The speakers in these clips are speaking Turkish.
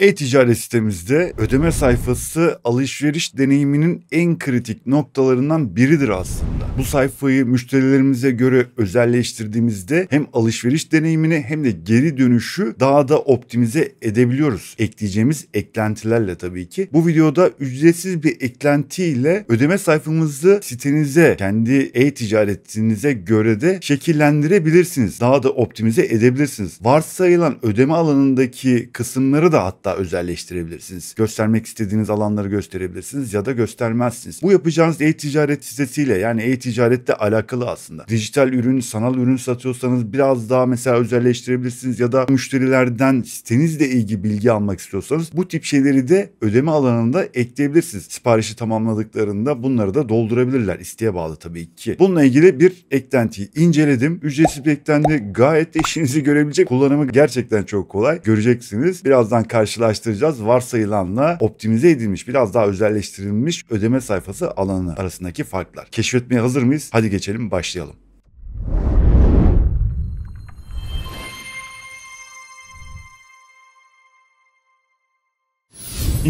E-ticaret sitemizde ödeme sayfası alışveriş deneyiminin en kritik noktalarından biridir aslında. Bu sayfayı müşterilerimize göre özelleştirdiğimizde hem alışveriş deneyimini hem de geri dönüşü daha da optimize edebiliyoruz. Ekleyeceğimiz eklentilerle tabii ki. Bu videoda ücretsiz bir eklentiyle ödeme sayfamızı sitenize, kendi e-ticaretinize göre de şekillendirebilirsiniz. Daha da optimize edebilirsiniz. Varsayılan ödeme alanındaki kısımları da hatta hatta özelleştirebilirsiniz. Göstermek istediğiniz alanları gösterebilirsiniz ya da göstermezsiniz. Bu yapacağınız e-ticaret sitesiyle yani e-ticarette alakalı aslında. Dijital ürün, sanal ürün satıyorsanız biraz daha mesela özelleştirebilirsiniz ya da müşterilerden sitenizle ilgili bilgi almak istiyorsanız bu tip şeyleri de ödeme alanında ekleyebilirsiniz. Siparişi tamamladıklarında bunları da doldurabilirler. isteğe bağlı tabii ki. Bununla ilgili bir eklentiyi inceledim. Ücretsiz bir eklendi. Gayet de işinizi görebilecek. Kullanımı gerçekten çok kolay. Göreceksiniz. Birazdan karşılaşacağız karşılaştıracağız varsayılanla optimize edilmiş biraz daha özelleştirilmiş ödeme sayfası alanı arasındaki farklar. Keşfetmeye hazır mıyız? Hadi geçelim başlayalım.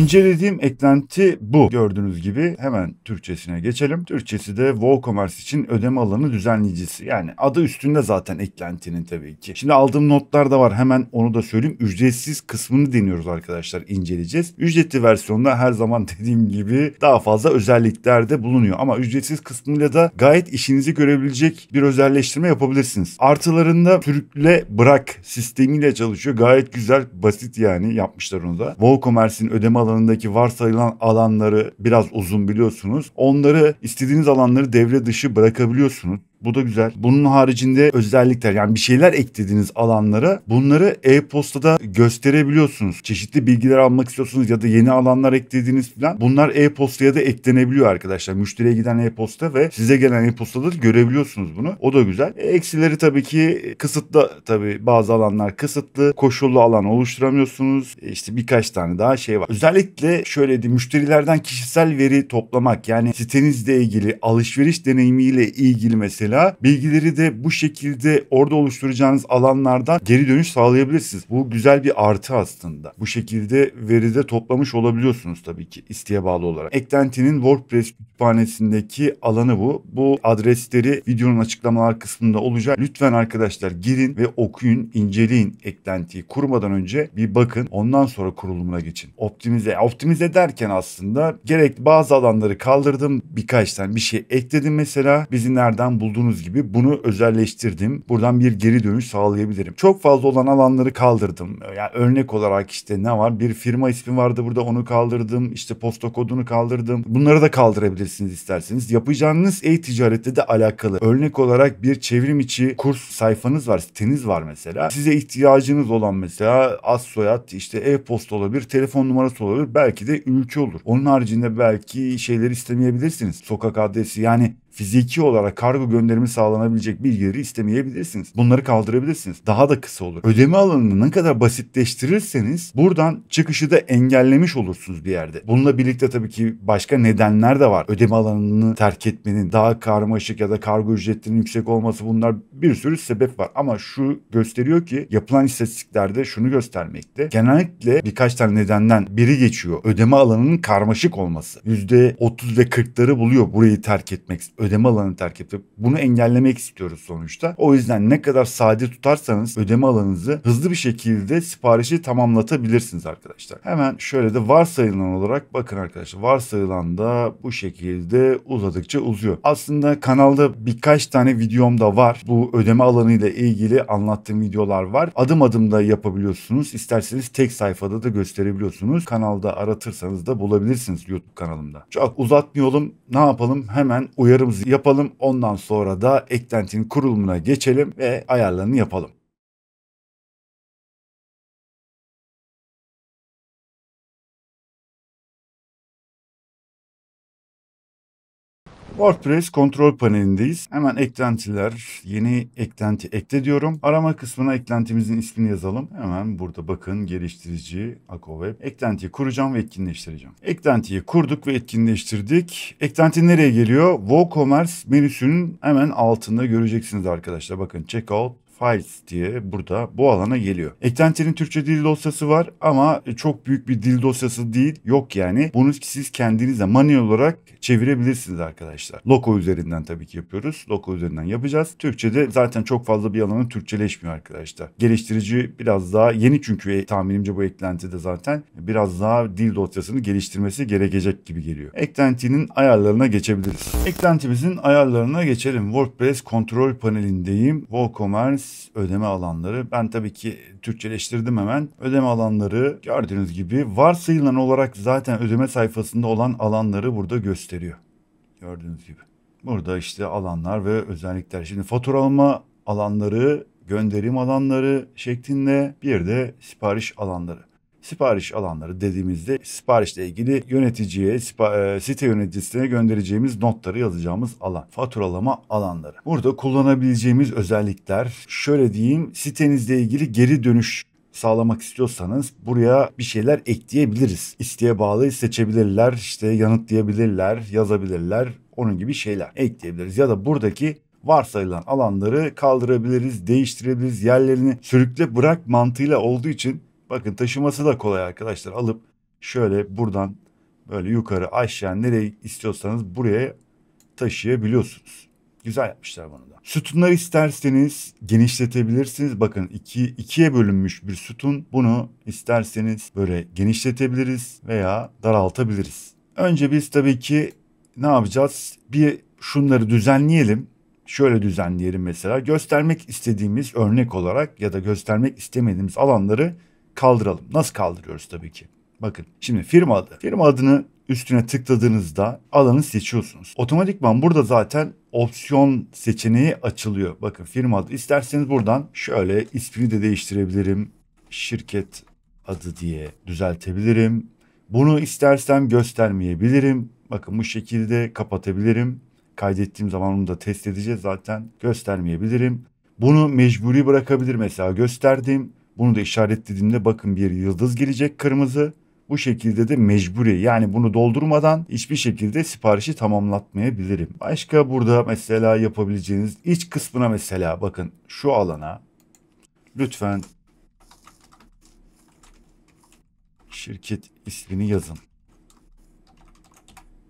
İncelediğim eklenti bu. Gördüğünüz gibi hemen Türkçesine geçelim. Türkçesi de WooCommerce için ödeme alanı düzenleyicisi. Yani adı üstünde zaten eklentinin tabii ki. Şimdi aldığım notlar da var. Hemen onu da söyleyeyim. Ücretsiz kısmını deniyoruz arkadaşlar. inceleyeceğiz. Ücretli versiyonda her zaman dediğim gibi daha fazla özellikler de bulunuyor. Ama ücretsiz kısmıyla da gayet işinizi görebilecek bir özelleştirme yapabilirsiniz. Artılarında sürükle bırak sistemiyle çalışıyor. Gayet güzel, basit yani yapmışlar onu da. WooCommerce'in ödeme alanı alanındaki varsayılan alanları biraz uzun biliyorsunuz. Onları istediğiniz alanları devre dışı bırakabiliyorsunuz. Bu da güzel. Bunun haricinde özellikler yani bir şeyler eklediğiniz alanlara bunları e-postada gösterebiliyorsunuz. Çeşitli bilgiler almak istiyorsunuz ya da yeni alanlar eklediğiniz falan. Bunlar e-postaya da eklenebiliyor arkadaşlar. Müşteriye giden e-posta ve size gelen e-postada da görebiliyorsunuz bunu. O da güzel. E, eksileri tabii ki kısıtlı tabii bazı alanlar kısıtlı. Koşullu alan oluşturamıyorsunuz. E, işte birkaç tane daha şey var. Özellikle şöyle diyeyim müşterilerden kişisel veri toplamak yani sitenizle ilgili alışveriş deneyimiyle ilgili mesela mesela bilgileri de bu şekilde orada oluşturacağınız alanlardan geri dönüş sağlayabilirsiniz. Bu güzel bir artı aslında. Bu şekilde veride toplamış olabiliyorsunuz tabii ki isteğe bağlı olarak. Eklentinin WordPress kütüphanesindeki alanı bu. Bu adresleri videonun açıklamalar kısmında olacak. Lütfen arkadaşlar girin ve okuyun, inceleyin eklentiyi. Kurmadan önce bir bakın. Ondan sonra kurulumuna geçin. Optimize, optimize derken aslında gerek bazı alanları kaldırdım. Birkaç tane bir şey ekledim mesela. Bizi nereden buldu olduğunuz gibi bunu özelleştirdim. Buradan bir geri dönüş sağlayabilirim. Çok fazla olan alanları kaldırdım. Yani örnek olarak işte ne var? Bir firma ismi vardı burada onu kaldırdım. İşte posta kodunu kaldırdım. Bunları da kaldırabilirsiniz isterseniz. Yapacağınız e-ticarette de alakalı. Örnek olarak bir çevrim içi kurs sayfanız var, siteniz var mesela. Size ihtiyacınız olan mesela az soyad, işte e-posta olabilir, telefon numarası olabilir. Belki de ülke olur. Onun haricinde belki şeyleri istemeyebilirsiniz. Sokak adresi yani fiziki olarak kargo gönderimi sağlanabilecek bilgileri istemeyebilirsiniz. Bunları kaldırabilirsiniz. Daha da kısa olur. Ödeme alanını ne kadar basitleştirirseniz buradan çıkışı da engellemiş olursunuz bir yerde. Bununla birlikte tabii ki başka nedenler de var. Ödeme alanını terk etmenin daha karmaşık ya da kargo ücretlerinin yüksek olması bunlar bir sürü sebep var. Ama şu gösteriyor ki yapılan istatistiklerde şunu göstermekte. Genellikle birkaç tane nedenden biri geçiyor. Ödeme alanının karmaşık olması. %30 ve 40'ları buluyor burayı terk etmek. Ödeme ödeme alanı terk edip bunu engellemek istiyoruz sonuçta. O yüzden ne kadar sade tutarsanız ödeme alanınızı hızlı bir şekilde siparişi tamamlatabilirsiniz arkadaşlar. Hemen şöyle de varsayılan olarak bakın arkadaşlar varsayılan da bu şekilde uzadıkça uzuyor. Aslında kanalda birkaç tane videom da var. Bu ödeme alanı ile ilgili anlattığım videolar var. Adım adım da yapabiliyorsunuz. İsterseniz tek sayfada da gösterebiliyorsunuz. Kanalda aratırsanız da bulabilirsiniz YouTube kanalımda. Çok uzatmayalım. Ne yapalım? Hemen uyarım ayarlarımızı yapalım. Ondan sonra da eklentinin kurulumuna geçelim ve ayarlarını yapalım. WordPress kontrol panelindeyiz. Hemen eklentiler, yeni eklenti ekle diyorum. Arama kısmına eklentimizin ismini yazalım. Hemen burada bakın geliştirici AkoWeb. Eklentiyi kuracağım ve etkinleştireceğim. Eklentiyi kurduk ve etkinleştirdik. Eklenti nereye geliyor? WooCommerce menüsünün hemen altında göreceksiniz arkadaşlar. Bakın checkout Files diye burada bu alana geliyor. Eklentinin Türkçe dil dosyası var ama çok büyük bir dil dosyası değil. Yok yani. Bunu siz kendinize manuel olarak çevirebilirsiniz arkadaşlar. Loco üzerinden tabii ki yapıyoruz. Loco üzerinden yapacağız. Türkçe'de zaten çok fazla bir alanı Türkçeleşmiyor arkadaşlar. Geliştirici biraz daha yeni çünkü e, tahminimce bu eklentide zaten biraz daha dil dosyasını geliştirmesi gerekecek gibi geliyor. Eklentinin ayarlarına geçebiliriz. Eklentimizin ayarlarına geçelim. WordPress kontrol panelindeyim. WooCommerce ödeme alanları. Ben tabii ki Türkçeleştirdim hemen. Ödeme alanları gördüğünüz gibi varsayılan olarak zaten ödeme sayfasında olan alanları burada gösteriyor. Gördüğünüz gibi. Burada işte alanlar ve özellikler. Şimdi fatura alma alanları, gönderim alanları şeklinde bir de sipariş alanları sipariş alanları dediğimizde siparişle ilgili yöneticiye, e, site yöneticisine göndereceğimiz notları yazacağımız alan. Faturalama alanları. Burada kullanabileceğimiz özellikler şöyle diyeyim sitenizle ilgili geri dönüş sağlamak istiyorsanız buraya bir şeyler ekleyebiliriz. İsteğe bağlı seçebilirler, işte yanıtlayabilirler, yazabilirler, onun gibi şeyler ekleyebiliriz. Ya da buradaki varsayılan alanları kaldırabiliriz, değiştirebiliriz, yerlerini sürükle bırak mantığıyla olduğu için Bakın taşıması da kolay arkadaşlar. Alıp şöyle buradan böyle yukarı aşağı nereye istiyorsanız buraya taşıyabiliyorsunuz. Güzel yapmışlar bunu da. Sütunları isterseniz genişletebilirsiniz. Bakın iki, ikiye bölünmüş bir sütun. Bunu isterseniz böyle genişletebiliriz veya daraltabiliriz. Önce biz tabii ki ne yapacağız? Bir şunları düzenleyelim. Şöyle düzenleyelim mesela. Göstermek istediğimiz örnek olarak ya da göstermek istemediğimiz alanları kaldıralım. Nasıl kaldırıyoruz tabii ki? Bakın şimdi firma adı. Firma adını üstüne tıkladığınızda alanı seçiyorsunuz. Otomatikman burada zaten opsiyon seçeneği açılıyor. Bakın firma adı İsterseniz buradan şöyle ismini de değiştirebilirim. Şirket adı diye düzeltebilirim. Bunu istersem göstermeyebilirim. Bakın bu şekilde kapatabilirim. Kaydettiğim zaman onu da test edeceğiz zaten. Göstermeyebilirim. Bunu mecburi bırakabilir mesela gösterdim. Bunu da işaretlediğimde bakın bir yıldız gelecek kırmızı. Bu şekilde de mecburi yani bunu doldurmadan hiçbir şekilde siparişi tamamlatmayabilirim. Başka burada mesela yapabileceğiniz iç kısmına mesela bakın şu alana lütfen şirket ismini yazın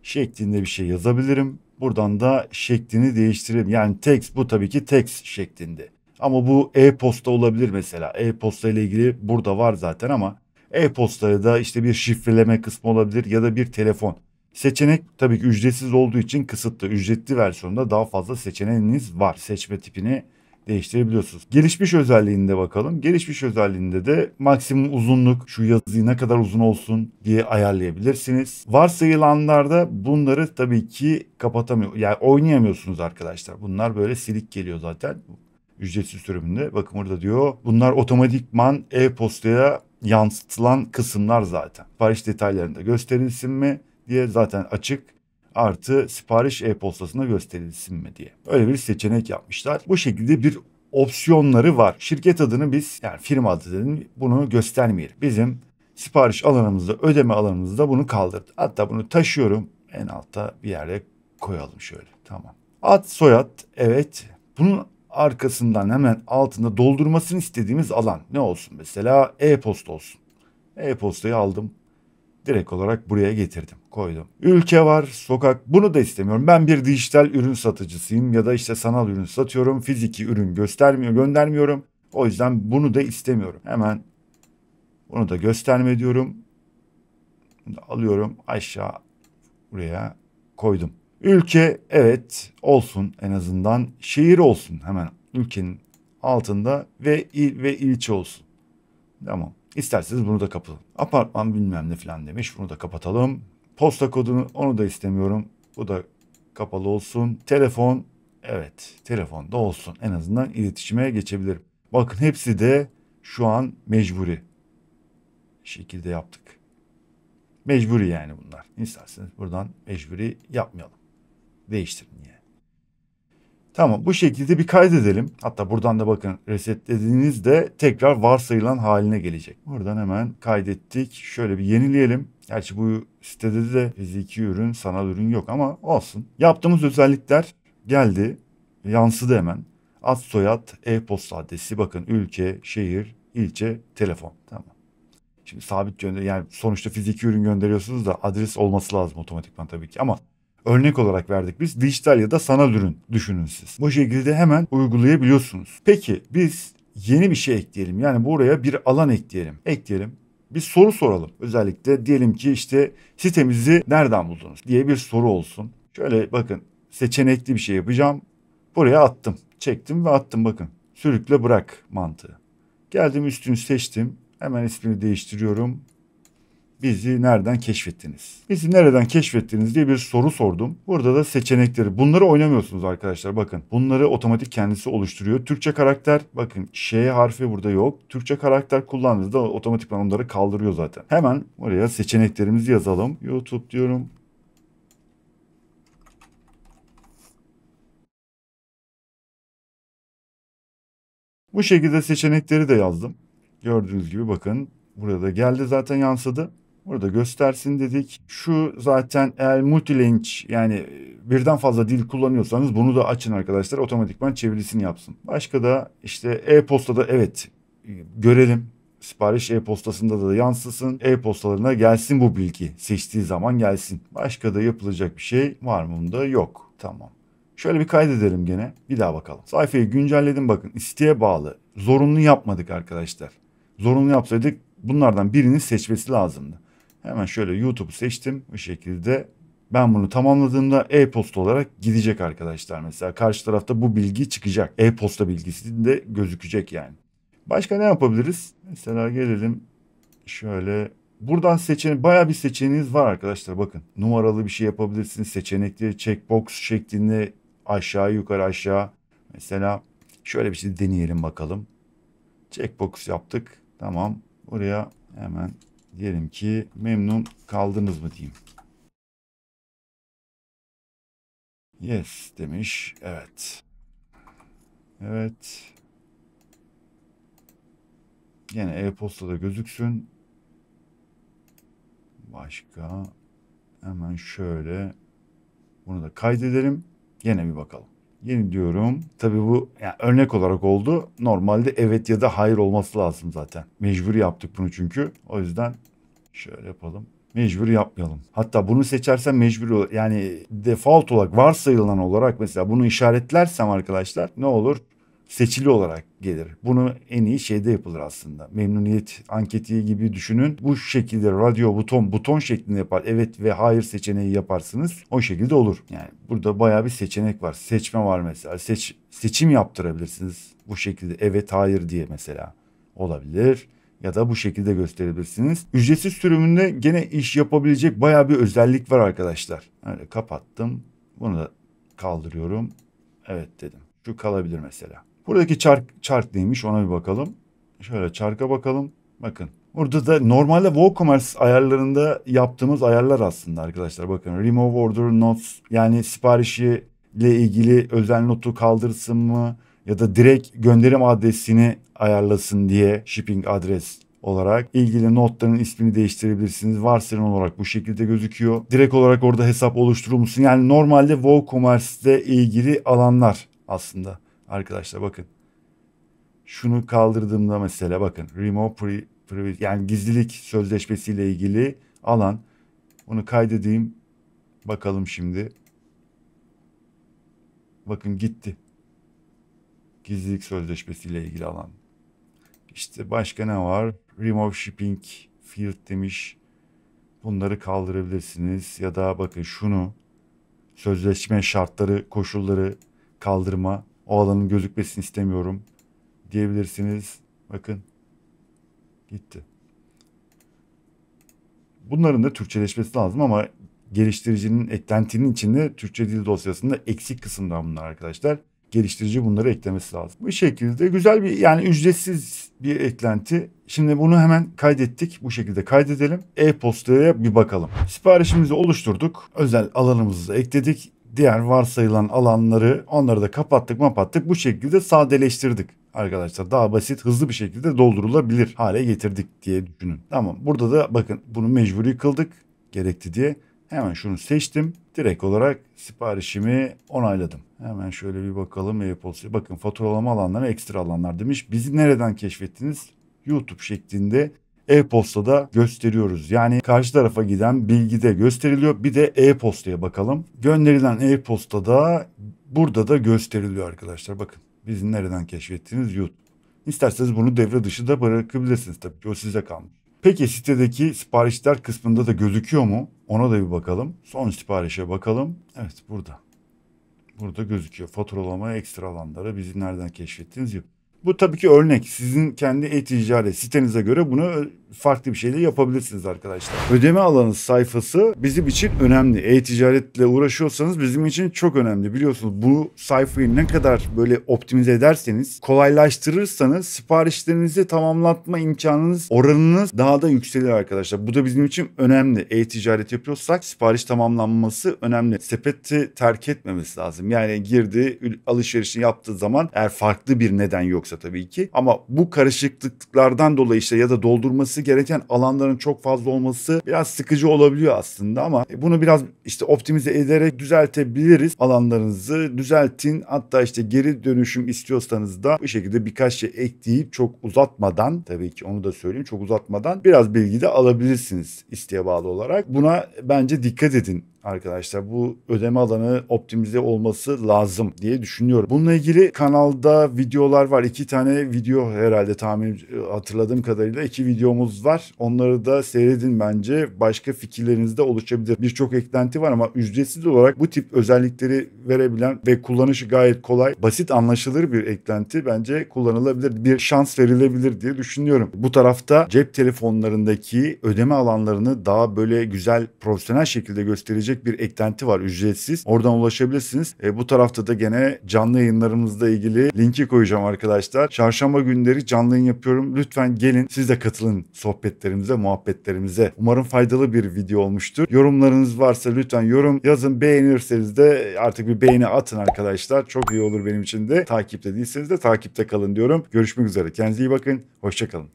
şeklinde bir şey yazabilirim. Buradan da şeklini değiştirebilirim. Yani text bu tabii ki text şeklinde. Ama bu e-posta olabilir mesela. E-posta ile ilgili burada var zaten ama e-postaya da işte bir şifreleme kısmı olabilir ya da bir telefon. Seçenek tabii ki ücretsiz olduğu için kısıtlı. Ücretli versiyonda daha fazla seçeneğiniz var. Seçme tipini değiştirebiliyorsunuz. Gelişmiş özelliğinde bakalım. Gelişmiş özelliğinde de maksimum uzunluk şu yazıyı ne kadar uzun olsun diye ayarlayabilirsiniz. Varsayılanlarda bunları tabii ki kapatamıyor. Yani oynayamıyorsunuz arkadaşlar. Bunlar böyle silik geliyor zaten ücretsiz sürümünde. Bakın burada diyor bunlar otomatikman e-postaya yansıtılan kısımlar zaten. Sipariş detaylarında gösterilsin mi diye zaten açık artı sipariş e postasında gösterilsin mi diye. Öyle bir seçenek yapmışlar. Bu şekilde bir opsiyonları var. Şirket adını biz yani firma adı dedim bunu göstermeyelim. Bizim sipariş alanımızda ödeme alanımızda bunu kaldırdı. Hatta bunu taşıyorum en altta bir yere koyalım şöyle tamam. Ad soyad evet bunun arkasından hemen altında doldurmasını istediğimiz alan ne olsun mesela e-posta olsun. E-postayı aldım direkt olarak buraya getirdim koydum. Ülke var, sokak bunu da istemiyorum. Ben bir dijital ürün satıcısıyım ya da işte sanal ürün satıyorum. Fiziki ürün göstermiyor, göndermiyorum. O yüzden bunu da istemiyorum. Hemen bunu da gösterme diyorum. Alıyorum aşağı buraya koydum. Ülke evet olsun en azından şehir olsun hemen ülkenin altında ve il ve ilçe olsun. Tamam. İsterseniz bunu da kapatın. Apartman bilmem ne falan demiş. Bunu da kapatalım. Posta kodunu onu da istemiyorum. Bu da kapalı olsun. Telefon evet telefon da olsun. En azından iletişime geçebilirim. Bakın hepsi de şu an mecburi şekilde yaptık. Mecburi yani bunlar. İsterseniz buradan mecburi yapmayalım değiştirin yani. Tamam bu şekilde bir kaydedelim. Hatta buradan da bakın resetlediğinizde tekrar varsayılan haline gelecek. Buradan hemen kaydettik. Şöyle bir yenileyelim. Gerçi bu sitede de fiziki ürün, sanal ürün yok ama olsun. Yaptığımız özellikler geldi. Yansıdı hemen. Ad, soyad, e-posta adresi. Bakın ülke, şehir, ilçe, telefon. Tamam. Şimdi sabit gönder yani sonuçta fiziki ürün gönderiyorsunuz da adres olması lazım otomatikman tabii ki ama Örnek olarak verdik biz dijital ya da sanal ürün düşünün siz. Bu şekilde hemen uygulayabiliyorsunuz. Peki biz yeni bir şey ekleyelim. Yani buraya bir alan ekleyelim. Ekleyelim bir soru soralım. Özellikle diyelim ki işte sitemizi nereden buldunuz diye bir soru olsun. Şöyle bakın seçenekli bir şey yapacağım. Buraya attım. Çektim ve attım bakın. Sürükle bırak mantığı. Geldim üstünü seçtim. Hemen ismini değiştiriyorum bizi nereden keşfettiniz? Bizi nereden keşfettiniz diye bir soru sordum. Burada da seçenekleri. Bunları oynamıyorsunuz arkadaşlar bakın. Bunları otomatik kendisi oluşturuyor. Türkçe karakter bakın Ş harfi burada yok. Türkçe karakter kullandığınızda otomatikman onları kaldırıyor zaten. Hemen oraya seçeneklerimizi yazalım. YouTube diyorum. Bu şekilde seçenekleri de yazdım. Gördüğünüz gibi bakın burada geldi zaten yansıdı. Burada göstersin dedik. Şu zaten eğer multilinç yani e, birden fazla dil kullanıyorsanız bunu da açın arkadaşlar. Otomatikman çevirisini yapsın. Başka da işte e-postada evet e, görelim sipariş e-postasında da yansısın. E-postalarına gelsin bu bilgi. Seçtiği zaman gelsin. Başka da yapılacak bir şey var mı bunda? Yok. Tamam. Şöyle bir kaydedelim gene. Bir daha bakalım. Sayfayı güncelledim bakın. İsteğe bağlı. Zorunlu yapmadık arkadaşlar. Zorunlu yapsaydık bunlardan birini seçmesi lazımdı. Hemen şöyle YouTube'u seçtim. Bu şekilde ben bunu tamamladığımda e-posta olarak gidecek arkadaşlar. Mesela karşı tarafta bu bilgi çıkacak. E-posta bilgisi de gözükecek yani. Başka ne yapabiliriz? Mesela gelelim şöyle Buradan seçen bayağı bir seçeneğiniz var arkadaşlar bakın. Numaralı bir şey yapabilirsiniz. Seçenekli checkbox şeklinde aşağı yukarı aşağı. Mesela şöyle bir şey deneyelim bakalım. Checkbox yaptık. Tamam. Buraya hemen diyelim ki memnun kaldınız mı diyeyim. Yes demiş. Evet. Evet. Yine e-postada gözüksün. Başka hemen şöyle bunu da kaydedelim. Yine bir bakalım. Yeni diyorum. Tabii bu yani örnek olarak oldu. Normalde evet ya da hayır olması lazım zaten. Mecbur yaptık bunu çünkü. O yüzden şöyle yapalım. Mecbur yapmayalım. Hatta bunu seçersem mecbur yani default olarak varsayılan olarak mesela bunu işaretlersem arkadaşlar ne olur? seçili olarak gelir. Bunu en iyi şeyde yapılır aslında. Memnuniyet anketi gibi düşünün. Bu şekilde radyo buton buton şeklinde yapar. Evet ve hayır seçeneği yaparsınız. O şekilde olur. Yani burada baya bir seçenek var. Seçme var mesela. Seç, seçim yaptırabilirsiniz. Bu şekilde evet hayır diye mesela olabilir ya da bu şekilde gösterebilirsiniz. Ücretsiz sürümünde gene iş yapabilecek baya bir özellik var arkadaşlar. Öyle kapattım. Bunu da kaldırıyorum. Evet dedim. Şu kalabilir mesela. Buradaki çark, çark neymiş ona bir bakalım. Şöyle çarka bakalım. Bakın Burada da normalde WooCommerce ayarlarında yaptığımız ayarlar aslında arkadaşlar. Bakın remove order notes yani siparişi ile ilgili özel notu kaldırsın mı ya da direkt gönderim adresini ayarlasın diye shipping adres olarak ilgili notların ismini değiştirebilirsiniz. Varsayın olarak bu şekilde gözüküyor. Direkt olarak orada hesap oluşturulmuşsun. Yani normalde Woocommerce WooCommerce'de ilgili alanlar aslında. Arkadaşlar bakın. Şunu kaldırdığımda mesela bakın. Remove pre, pre, yani gizlilik sözleşmesiyle ilgili alan. Onu kaydedeyim. Bakalım şimdi. Bakın gitti. Gizlilik sözleşmesiyle ilgili alan. İşte başka ne var? Remove shipping field demiş. Bunları kaldırabilirsiniz ya da bakın şunu sözleşme şartları, koşulları kaldırma o alanın gözükmesini istemiyorum diyebilirsiniz. Bakın gitti. Bunların da Türkçeleşmesi lazım ama geliştiricinin eklentinin içinde Türkçe dil dosyasında eksik kısımdan bunlar arkadaşlar. Geliştirici bunları eklemesi lazım. Bu şekilde güzel bir yani ücretsiz bir eklenti. Şimdi bunu hemen kaydettik. Bu şekilde kaydedelim. E-postaya bir bakalım. Siparişimizi oluşturduk. Özel alanımızı ekledik diğer varsayılan alanları onları da kapattık mapattık bu şekilde sadeleştirdik arkadaşlar daha basit hızlı bir şekilde doldurulabilir hale getirdik diye düşünün. Tamam burada da bakın bunu mecburi kıldık gerekti diye hemen şunu seçtim direkt olarak siparişimi onayladım. Hemen şöyle bir bakalım e-postaya bakın faturalama alanları ekstra alanlar demiş bizi nereden keşfettiniz YouTube şeklinde e-postada gösteriyoruz. Yani karşı tarafa giden bilgide gösteriliyor. Bir de e-postaya bakalım. Gönderilen e-postada burada da gösteriliyor arkadaşlar. Bakın biz nereden keşfettiğiniz YouTube. İsterseniz bunu devre dışı da bırakabilirsiniz tabii ki o size kalmış. Peki sitedeki siparişler kısmında da gözüküyor mu? Ona da bir bakalım. Son siparişe bakalım. Evet burada. Burada gözüküyor. Faturalama ekstra alanları bizi nereden keşfettiğiniz gibi. Bu tabii ki örnek. Sizin kendi e-ticaret sitenize göre bunu farklı bir şeyler yapabilirsiniz arkadaşlar. Ödeme alanı sayfası bizim için önemli. E-ticaretle uğraşıyorsanız bizim için çok önemli. Biliyorsunuz bu sayfayı ne kadar böyle optimize ederseniz, kolaylaştırırsanız siparişlerinizi tamamlatma imkanınız oranınız daha da yükselir arkadaşlar. Bu da bizim için önemli. E-ticaret yapıyorsak sipariş tamamlanması önemli. Sepeti terk etmemesi lazım. Yani girdi alışverişini yaptığı zaman eğer farklı bir neden yoksa tabii ki ama bu karışıklıklardan dolayı işte ya da doldurması yapılması gereken alanların çok fazla olması biraz sıkıcı olabiliyor aslında ama bunu biraz işte optimize ederek düzeltebiliriz alanlarınızı. Düzeltin hatta işte geri dönüşüm istiyorsanız da bu şekilde birkaç şey ekleyip çok uzatmadan tabii ki onu da söyleyeyim çok uzatmadan biraz bilgi de alabilirsiniz isteğe bağlı olarak. Buna bence dikkat edin arkadaşlar. Bu ödeme alanı optimize olması lazım diye düşünüyorum. Bununla ilgili kanalda videolar var. iki tane video herhalde tahmin hatırladığım kadarıyla iki videomuz var. Onları da seyredin bence. Başka fikirleriniz de oluşabilir. Birçok eklenti var ama ücretsiz olarak bu tip özellikleri verebilen ve kullanışı gayet kolay, basit anlaşılır bir eklenti bence kullanılabilir. Bir şans verilebilir diye düşünüyorum. Bu tarafta cep telefonlarındaki ödeme alanlarını daha böyle güzel profesyonel şekilde gösterecek dinlenebilecek bir eklenti var ücretsiz. Oradan ulaşabilirsiniz. E, bu tarafta da gene canlı yayınlarımızla ilgili linki koyacağım arkadaşlar. Çarşamba günleri canlı yayın yapıyorum. Lütfen gelin siz de katılın sohbetlerimize, muhabbetlerimize. Umarım faydalı bir video olmuştur. Yorumlarınız varsa lütfen yorum yazın. Beğenirseniz de artık bir beğeni atın arkadaşlar. Çok iyi olur benim için de. Takipte değilseniz de takipte kalın diyorum. Görüşmek üzere. Kendinize iyi bakın. Hoşçakalın.